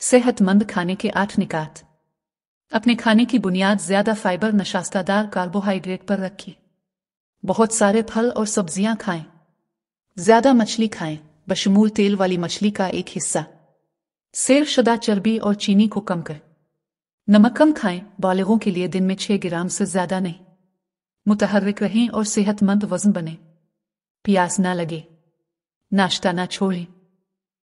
सेहतमंद खाने के आठ निकात अपने खाने की बुनियाद ज्यादा फाइबर नशास्तादार कार्बोहाइड्रेट पर रखें बहुत सारे फल और सब्जियां खाएं ज्यादा मछली खाएं बशमूल तेल वाली मछली का एक हिस्सा सेरशुदा चर्बी और चीनी को कम करें नमक कम खाएं बालगों के लिए दिन में छह ग्राम से ज्यादा नहीं मुतहरक रहें और सेहतमंद वजन बने प्यास ना लगे नाश्ता ना छोड़ें